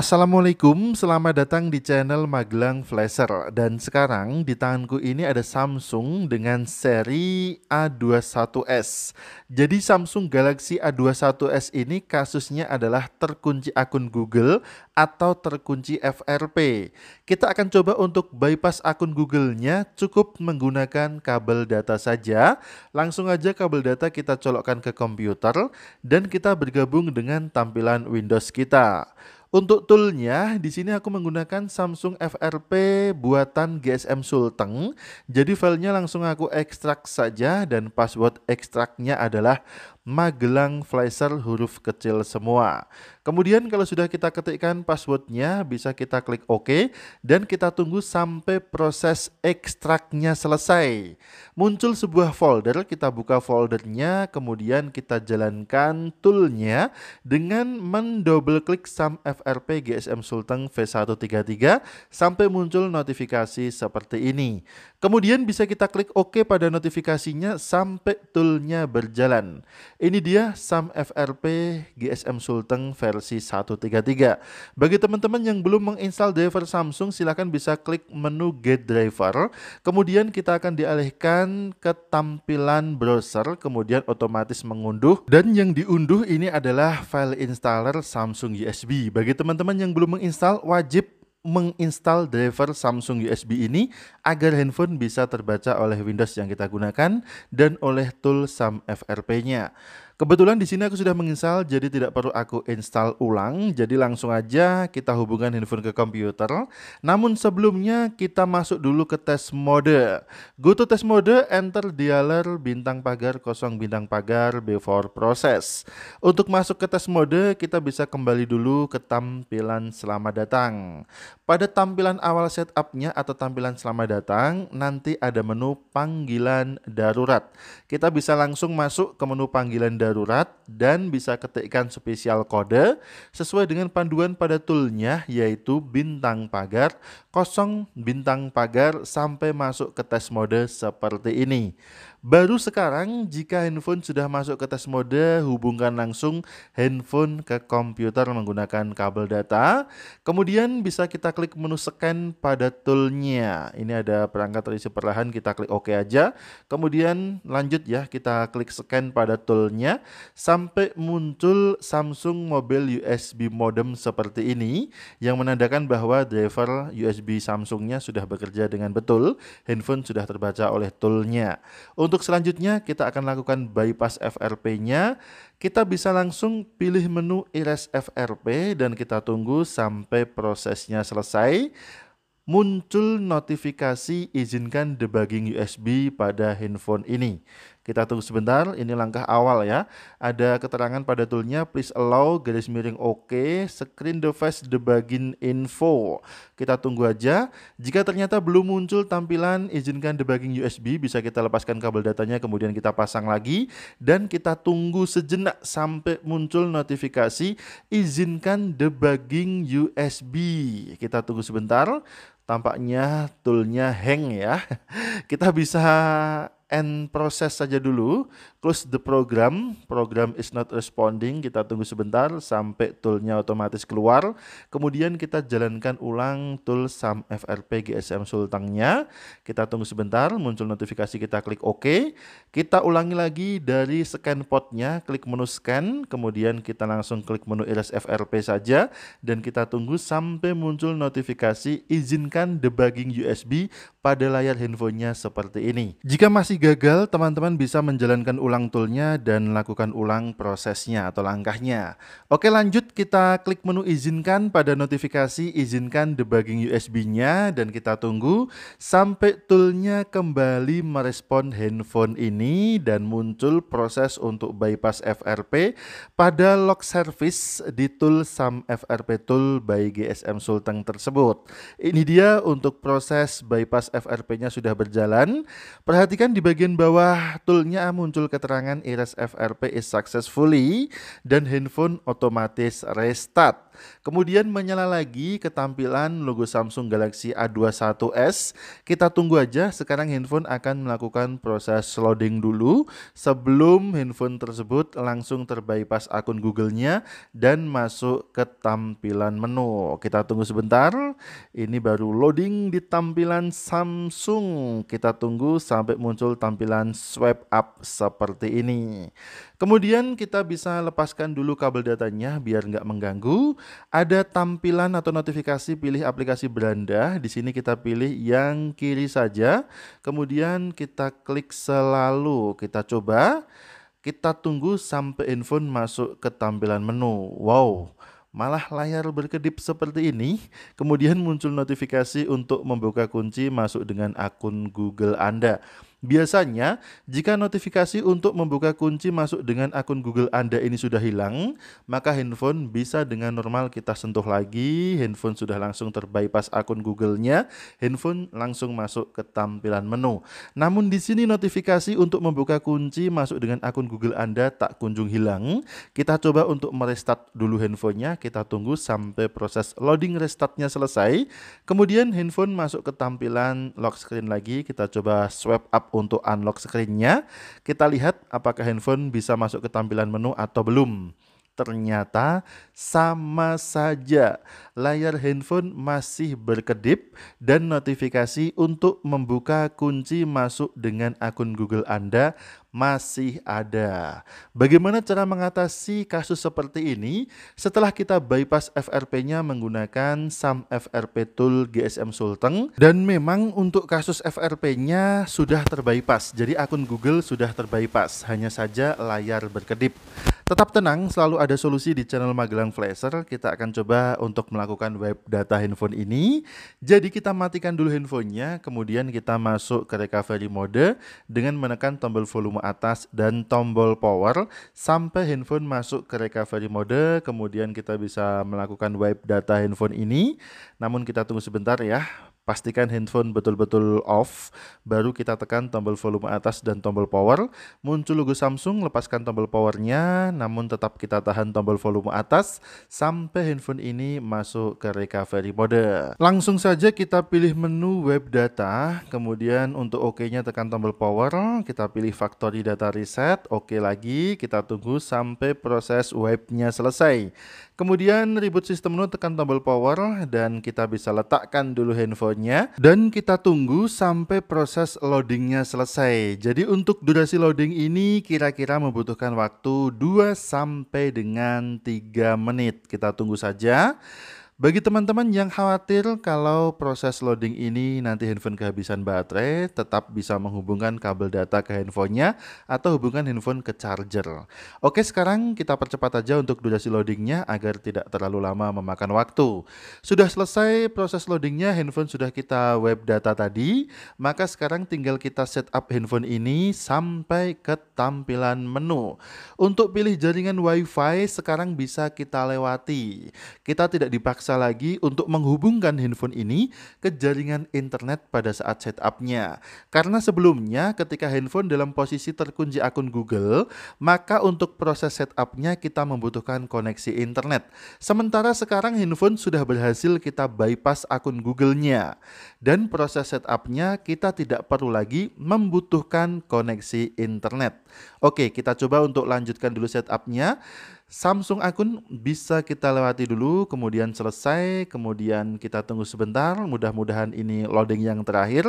Assalamualaikum, selamat datang di channel Magelang Flasher Dan sekarang di tanganku ini ada Samsung dengan seri A21s Jadi Samsung Galaxy A21s ini kasusnya adalah terkunci akun Google atau terkunci FRP Kita akan coba untuk bypass akun Google-nya cukup menggunakan kabel data saja Langsung aja kabel data kita colokkan ke komputer Dan kita bergabung dengan tampilan Windows kita untuk toolnya, di sini aku menggunakan Samsung FRP buatan GSM Sulteng. Jadi filenya langsung aku ekstrak saja dan password ekstraknya adalah Magelang Flasher huruf kecil semua. Kemudian kalau sudah kita ketikkan passwordnya bisa kita klik OK dan kita tunggu sampai proses ekstraknya selesai. Muncul sebuah folder, kita buka foldernya, kemudian kita jalankan toolnya dengan mendouble klik SAM FRP GSM Sultan V133 sampai muncul notifikasi seperti ini. Kemudian bisa kita klik OK pada notifikasinya sampai toolnya berjalan. Ini dia SAM FRP GSM Sultan versi 133. Bagi teman-teman yang belum menginstal driver Samsung, silahkan bisa klik menu Get Driver. Kemudian kita akan dialihkan ke tampilan browser, kemudian otomatis mengunduh. Dan yang diunduh ini adalah file installer Samsung USB. Bagi teman-teman yang belum menginstal, wajib menginstal driver Samsung USB ini agar handphone bisa terbaca oleh Windows yang kita gunakan dan oleh tool SAM FRP-nya. Kebetulan di sini aku sudah menginstal, jadi tidak perlu aku install ulang. Jadi langsung aja kita hubungkan handphone ke komputer. Namun sebelumnya kita masuk dulu ke test mode. Go to test mode, enter dialer bintang pagar kosong bintang pagar before process. Untuk masuk ke test mode, kita bisa kembali dulu ke tampilan selamat datang. Pada tampilan awal setupnya atau tampilan selamat datang, nanti ada menu panggilan darurat. Kita bisa langsung masuk ke menu panggilan darurat darurat dan bisa ketikkan spesial kode sesuai dengan panduan pada toolnya yaitu bintang pagar, kosong bintang pagar sampai masuk ke tes mode seperti ini. Baru sekarang jika handphone sudah masuk ke tes mode, hubungkan langsung handphone ke komputer menggunakan kabel data. Kemudian bisa kita klik menu scan pada toolnya. Ini ada perangkat terisi perlahan, kita klik OK aja. Kemudian lanjut ya, kita klik scan pada toolnya sampai muncul Samsung Mobile USB modem seperti ini yang menandakan bahwa driver USB Samsungnya sudah bekerja dengan betul, handphone sudah terbaca oleh toolnya. Untuk untuk selanjutnya kita akan lakukan bypass FRP-nya. Kita bisa langsung pilih menu Erase FRP dan kita tunggu sampai prosesnya selesai. Muncul notifikasi izinkan debugging USB pada handphone ini. Kita tunggu sebentar, ini langkah awal ya. Ada keterangan pada toolnya, please allow, garis miring OK, screen device debugging info. Kita tunggu aja. Jika ternyata belum muncul tampilan, izinkan debugging USB, bisa kita lepaskan kabel datanya, kemudian kita pasang lagi. Dan kita tunggu sejenak sampai muncul notifikasi, izinkan debugging USB. Kita tunggu sebentar tampaknya toolnya hang ya. Kita bisa End proses saja dulu. Close the program. Program is not responding. Kita tunggu sebentar sampai toolnya otomatis keluar. Kemudian kita jalankan ulang tool SAM FRP GSM Sultangnya. Kita tunggu sebentar. Muncul notifikasi kita klik OK. Kita ulangi lagi dari scan potnya. Klik menu scan. Kemudian kita langsung klik menu iris FRP saja. Dan kita tunggu sampai muncul notifikasi izinkan debugging USB pada layar handphonenya seperti ini. Jika masih gagal, teman-teman bisa menjalankan ulang toolnya dan lakukan ulang prosesnya atau langkahnya. Oke lanjut, kita klik menu izinkan pada notifikasi izinkan debugging USB-nya dan kita tunggu sampai toolnya kembali merespon handphone ini dan muncul proses untuk bypass FRP pada lock service di tool SAM FRP tool by GSM Sultan tersebut. Ini dia untuk proses bypass FRP-nya sudah berjalan. Perhatikan di bagian bawah toolnya muncul keterangan iris FRP is successfully dan handphone otomatis restart. Kemudian menyala lagi ke tampilan logo Samsung Galaxy A21s. Kita tunggu aja, sekarang handphone akan melakukan proses loading dulu sebelum handphone tersebut langsung terbypass akun Google-nya dan masuk ke tampilan menu. Kita tunggu sebentar. Ini baru loading di tampilan Samsung. Kita tunggu sampai muncul tampilan swipe up seperti ini. Kemudian kita bisa lepaskan dulu kabel datanya biar nggak mengganggu. Ada tampilan atau notifikasi pilih aplikasi beranda. Di sini kita pilih yang kiri saja. Kemudian kita klik selalu. Kita coba. Kita tunggu sampai handphone masuk ke tampilan menu. Wow, malah layar berkedip seperti ini, kemudian muncul notifikasi untuk membuka kunci masuk dengan akun Google Anda. Biasanya, jika notifikasi untuk membuka kunci masuk dengan akun Google Anda ini sudah hilang, maka handphone bisa dengan normal kita sentuh lagi, handphone sudah langsung terbypass akun Google-nya, handphone langsung masuk ke tampilan menu. Namun di sini notifikasi untuk membuka kunci masuk dengan akun Google Anda tak kunjung hilang. Kita coba untuk merestart dulu handphonenya, kita tunggu sampai proses loading restartnya selesai. Kemudian handphone masuk ke tampilan lock screen lagi, kita coba swipe up untuk unlock screennya. Kita lihat apakah handphone bisa masuk ke tampilan menu atau belum. Ternyata sama saja layar handphone masih berkedip dan notifikasi untuk membuka kunci masuk dengan akun Google Anda masih ada. Bagaimana cara mengatasi kasus seperti ini setelah kita bypass FRP-nya menggunakan SAM FRP Tool GSM Sultan dan memang untuk kasus FRP-nya sudah terbypass. Jadi akun Google sudah terbypass, hanya saja layar berkedip. Tetap tenang, selalu ada solusi di channel Magelang Flasher. Kita akan coba untuk melakukan web data handphone ini. Jadi kita matikan dulu handphonenya, kemudian kita masuk ke recovery mode dengan menekan tombol volume atas dan tombol power sampai handphone masuk ke recovery mode. Kemudian kita bisa melakukan wipe data handphone ini. Namun kita tunggu sebentar ya. Pastikan handphone betul-betul off, baru kita tekan tombol volume atas dan tombol power. Muncul logo Samsung, lepaskan tombol powernya, namun tetap kita tahan tombol volume atas sampai handphone ini masuk ke recovery mode. Langsung saja kita pilih menu web data, kemudian untuk OK-nya tekan tombol power, kita pilih factory data reset, OK lagi, kita tunggu sampai proses wipe-nya selesai. Kemudian reboot sistem nu tekan tombol power dan kita bisa letakkan dulu handphonenya dan kita tunggu sampai proses loadingnya selesai. Jadi untuk durasi loading ini kira-kira membutuhkan waktu 2 sampai dengan 3 menit. Kita tunggu saja. Bagi teman-teman yang khawatir kalau proses loading ini nanti handphone kehabisan baterai, tetap bisa menghubungkan kabel data ke handphonenya atau hubungan handphone ke charger. Oke, sekarang kita percepat aja untuk durasi loadingnya agar tidak terlalu lama memakan waktu. Sudah selesai proses loadingnya, handphone sudah kita web data tadi, maka sekarang tinggal kita setup handphone ini sampai ke tampilan menu. Untuk pilih jaringan WiFi, sekarang bisa kita lewati. Kita tidak dipaksa bisa lagi untuk menghubungkan handphone ini ke jaringan internet pada saat setupnya. Karena sebelumnya ketika handphone dalam posisi terkunci akun Google, maka untuk proses setupnya kita membutuhkan koneksi internet. Sementara sekarang handphone sudah berhasil kita bypass akun Google-nya. Dan proses setupnya kita tidak perlu lagi membutuhkan koneksi internet. Oke, kita coba untuk lanjutkan dulu setupnya. Samsung akun bisa kita lewati dulu, kemudian selesai, kemudian kita tunggu sebentar. Mudah-mudahan ini loading yang terakhir.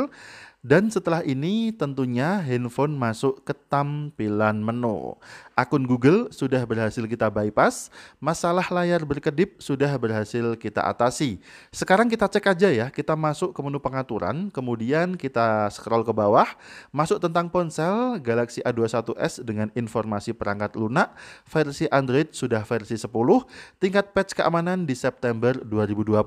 Dan setelah ini tentunya handphone masuk ke tampilan menu. Akun Google sudah berhasil kita bypass, masalah layar berkedip sudah berhasil kita atasi. Sekarang kita cek aja ya, kita masuk ke menu pengaturan, kemudian kita scroll ke bawah, masuk tentang ponsel Galaxy A21s dengan informasi perangkat lunak, versi Android sudah versi 10, tingkat patch keamanan di September 2020.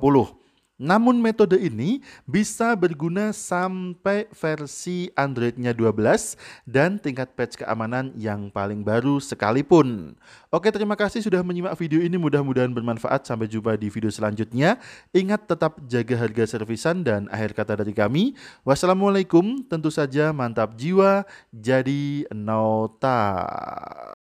Namun metode ini bisa berguna sampai versi Android-nya 12 dan tingkat patch keamanan yang paling baru sekalipun. Oke, terima kasih sudah menyimak video ini. Mudah-mudahan bermanfaat. Sampai jumpa di video selanjutnya. Ingat tetap jaga harga servisan dan akhir kata dari kami. Wassalamualaikum. Tentu saja mantap jiwa. Jadi nota.